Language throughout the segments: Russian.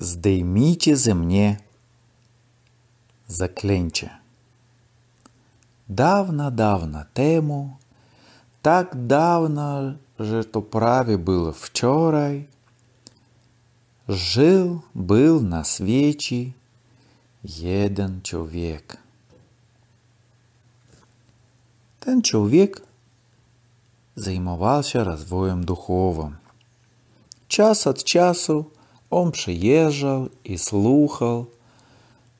Здеймите ze mnie заклянче. Давно-давно тему, так давно же то праве было вчорай, Жил, был на свечи jeden człowiek. Ten człowiek zajmował się rozwojem duchowym. Час от часу – Он przyjeżdżał i słuchał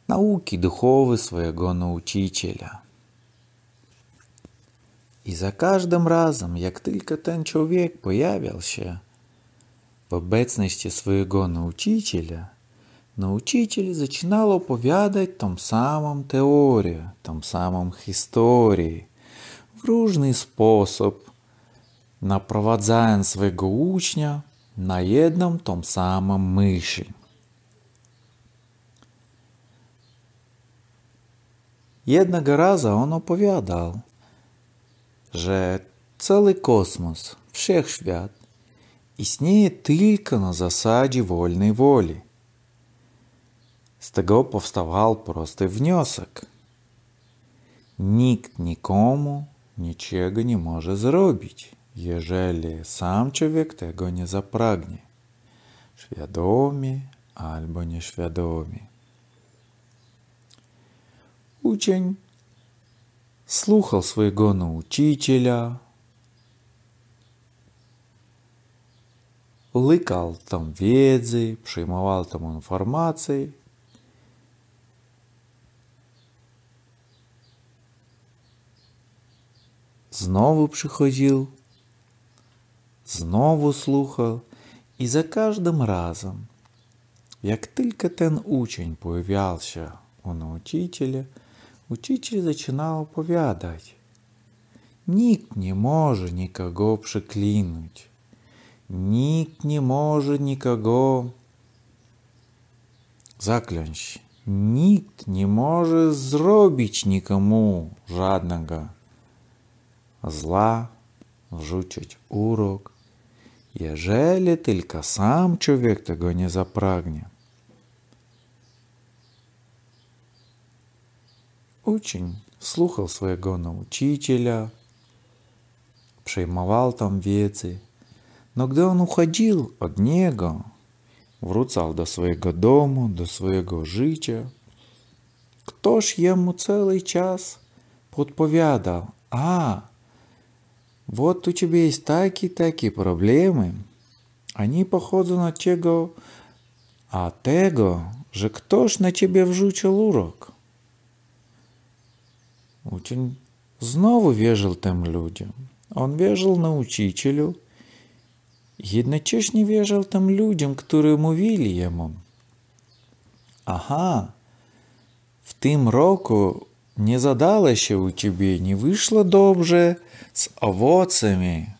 nauki duchowe swojego nauczyciela. I za każdym razem, jak tylko ten człowiek pojawiał się w obecności swojego nauczyciela, nauczyciel zaczynał opowiadać tą samą teorię, tą samą historię, w różny sposób, naprowadzając swojego ucznia – na jednom tom samom myši. Jednego raza on opowiadał, że cały kosmos, wszechświat, istnieje tylko na zasadzie wolnej woli. Z tego powstawał prosty wniosek. Nikt nikomu niczego nie może zrobić jeżeli sam człowiek tego nie zapragnie, świadomie albo nieświadomie. Uczeń słuchał swojego nauczyciela, лыкал там wiedzy, przyjmował tam informacje. Znowu przychodził Знову слухав і за кожним разом, як тільки тен учень появлявся у научителя, учитель зачинав оповядать. Нік не може нікого приклинуть. Нік не може нікого. заклянч. Нік не может зробить никому жадного зла, вжучить урок, jeżeli только, сам человек того не zapragnie. Учень слухал своего научителя, приймовал там вецы, но когда он уходил от него, вруцал до своего дома, до своего жития. кто ж ему целый час подповядал, а, вот у тебя есть такие-такие проблемы. Они походу на чего... А того же кто ж на тебе вжучил урок? Учень снова вежил тем людям. Он вежил на учителю, Єдночишні вежил тим людям, которые мовили ему. Ага, в тим року не задалася у тебе, не вышло добре с овоцами.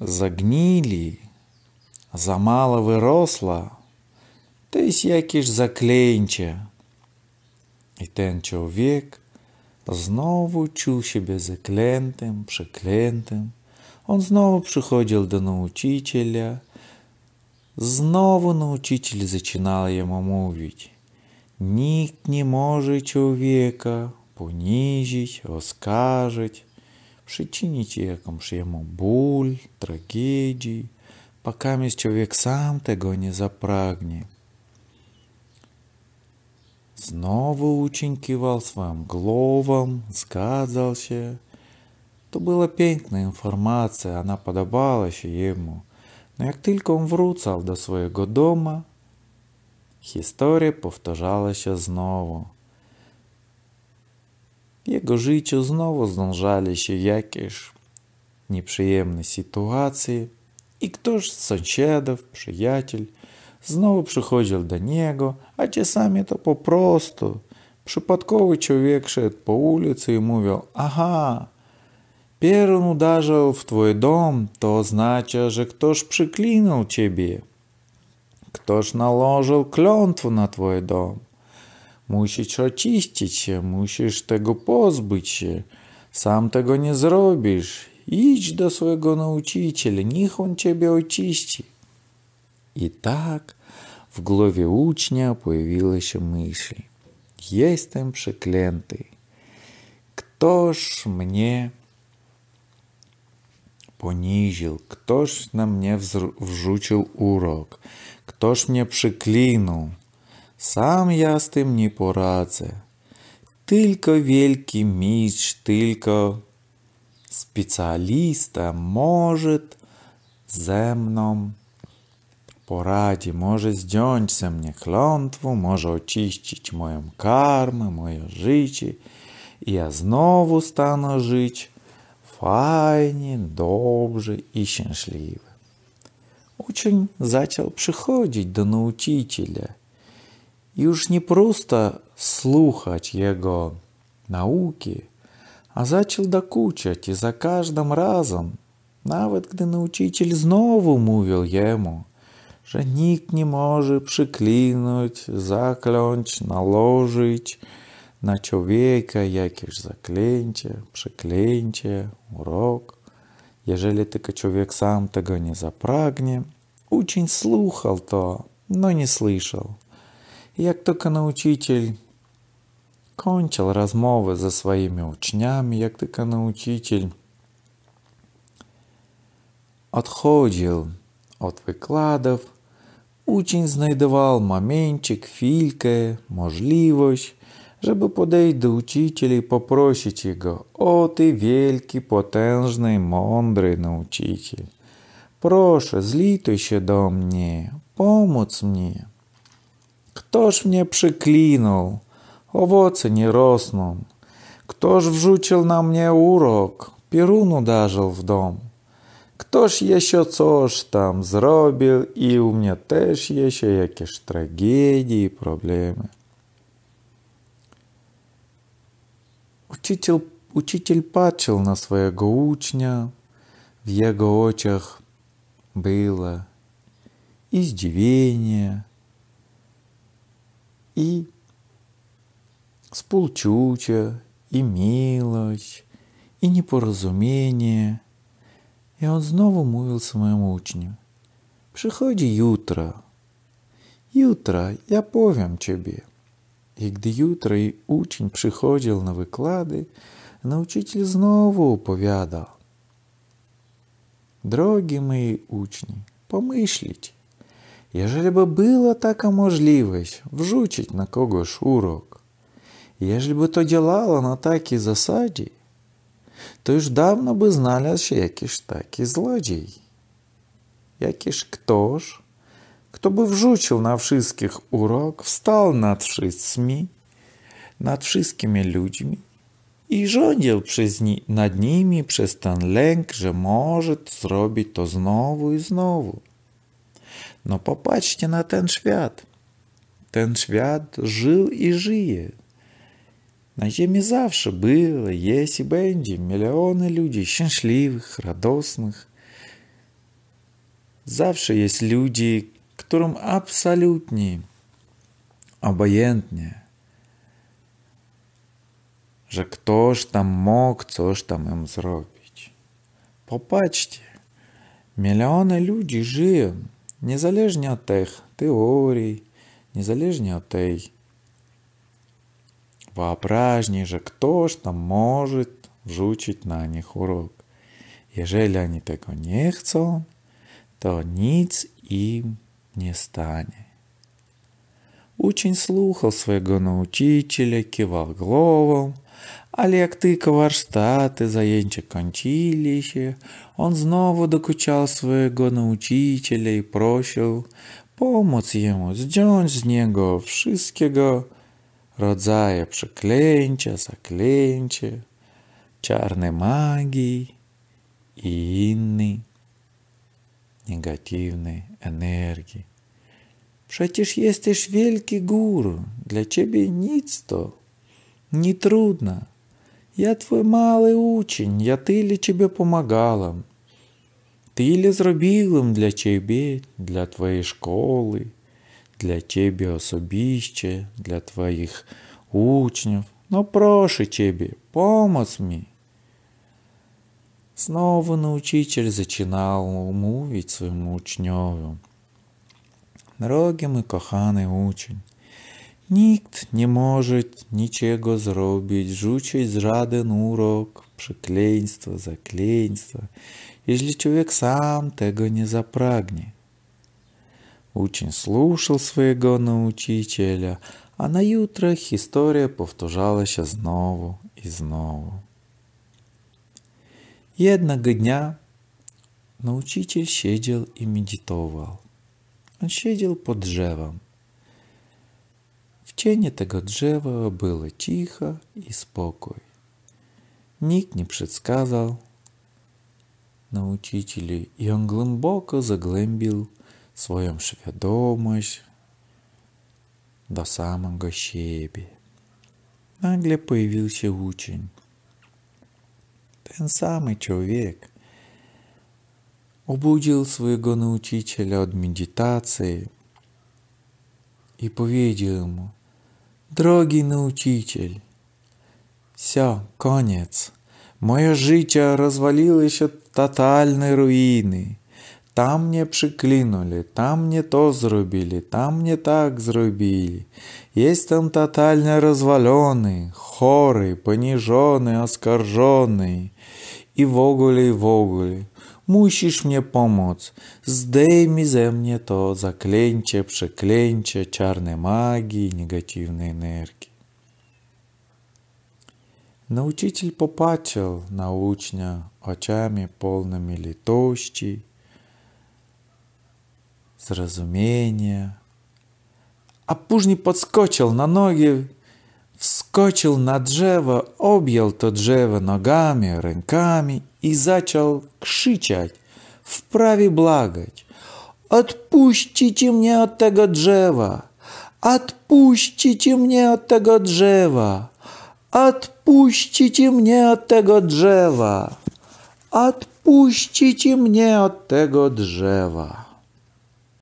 Загнили, замало выросла, то есть якісь заклеєнче. И ten человек знову чув себе заклентим, приклентым. Он знову приходил до научителя, знову научитель зачинал ему мовить. Ніхто не може чоловіка поніжить, оскаржить, przyczinić jakąś jemu ból, tragedii, покамість чоловік сам того не запрагне. Снова учень кивал своим головам, сказался. То была пенькная информация, она подобалась ему. Но как только он вруцал до своего дома, Історія повторялася знову. W jego życiu znowu zdążali się jakieś nieprzyjemne sytuacje i ktoś z sąsiadów, przyjaciel, znowu przychodził do niego, a czasami to po prostu przypadkowy człowiek szedł po ulicy i mówił aha, pierun uderzył w twój dom, to oznacza, że ktoś przyklinął ciebie. Кто ж наложил клёнтву на твой дом? Мусіш очистіться, мусіш того позбитися. Сам того не зробиш. Ідь до свого научителя, них он тебе очистит. И так в голове учня появилась мысль. есть там шекленты. Кто ж мне понизил, кто ж на мне вжучил урок, Ktoż mnie przyklinął? Sam ja z tym nie poradzę. Tylko wielki mistrz, tylko specjalista może ze mną poradzi, może zdjąć ze mnie klątwę, może oczyścić moją karmę, moje życie i ja znowu stanę żyć fajnie, dobrze i szczęśliwie. учень зачал przychodzić do nauczyciela. уж не просто слухать jego науки, а зачал докучать и за каждым разом, навіть гdy nauczyciel знову мовив йому, що ніхто не може приклинуть, заклянуть, наложить на чоловіка якесь заклінче, приклінче, урок. Jeżeli tylko человек сам того не zapragnie – Учень слухал то, но не слышал. Як только научитель кончил размовы за своими учнями, як только научитель отходил от викладов, учень знайдував моментчик, фільки, можливість, żeby podejść do учителя i poprosić jego, o ty wielki, potężny, mądry nauczyciel. Proszę, zlituj się do mnie, pomóc mnie. Ktoż mnie przyklinął? Owoce nie rosną. Ktoż wrzucił na mnie urok? Pierun uderzył w dom. Ktoż jeszcze coś tam zrobił i u mnie też jeszcze jakieś tragedii i problemy. Учитель, учитель patrzył na swojego ucznia. W jego oczach было издевение и сполчуча, и милость, и непоразумение. И он знову мовил своєму учню. Приходи jutro. Jutro я повім тебе. І гди jutro і учень приходив на виклади, учитель знову оповядав. Дорогі мої учні, помишліть. Jeżeli by była taka możliwość wrzucić na kogoś urok, jeżeli by to działało na takiej zasadzie, to już dawno by znalazł się jakiś taki złodziej. Jakiś ktoś, kto by wrzucił na wszystkich urok, wstał nad wszystkimi, nad wszystkimi ludźmi i rządził ni nad nimi przez ten lęk, że może то to znowu i Но No на тен ten тен Ten świat żył i На Земле завше было, есть и бенди, миллионы людей, счастливых, радостных. Завше есть люди, которым абсолютнее, обаянтнее, Że ktoś tam mógł coś tam im zrobić. Popatrzcie, miliony ludzi żyją, niezależnie od tych teorii, niezależnie od tej wyobraźni, że ktoś tam może wrzucić na nich urok. Jeżeli oni tego nie chcą, to nic im nie stanie. Учень слухал своего научителя, кивал голову, Олег тыкал штаты, заянчик кончилище. Он снова докучал своего научителя и просил помóc ему zdjąć z niego wszystkiego rodzaje przeklęcia, zaklęcie, czarne magii i innej negatywnej energii. Przecież jesteś wielki guru, dla ciebie nic to. Не трудно, Я твой малий учень, я тилі тебе помагала. Тилі зробила для тебе, для твоєї школи, для тебе особище, для твоїх учнів. Но прошу тебе, помоц мне. Снова научитель зачинал мовить своему учневу. Дорогий мой коханий учень, Nikt nie może niczego zrobić, rzucić żaden urok, przekleństwa, zakleństwa, jeśli człowiek sam tego nie zapragnie. Uczeń слушал swojego nauczyciela, a na jutro historia powtarzała się znowu i znowu. Jednego dnia nauczyciel siedział i medytował. On siedział pod drzewem cienie tego drzewa było cicho i spokój. Nikt nie przedskazał nauczycieli i on głęboko zagłębił swoją świadomość do samego siebie. Nagle pojawił się uczeń. Ten sam człowiek obudził swojego nauczyciela od medytacji i powiedział mu, Дорогий научитель, все, конец. Моє життя розвалилося тотальної руїни. Там мне приклинули, там мне то зробили, там мне так зробили. Есть там тотально разваленный, хорый, пониженный, оскорженный. И вогуле, и вогуле musisz mnie pomóc. Zdejmij ze mnie to zaklęcie, przeklęcie, czarne magii, negatywnej energii. Nauczyciel popatrzył na ucznia oczami pełnymi litości, zrozumienia, a później podskoczył na nogi, wskoczył na drzewo, objął to drzewo nogami, rękami и зачал кшичать, вправе благать. «Отпустите мне от того джева! Отпустите мне от того джева! Отпустите мне от того джева! Отпустите мне от того джева!»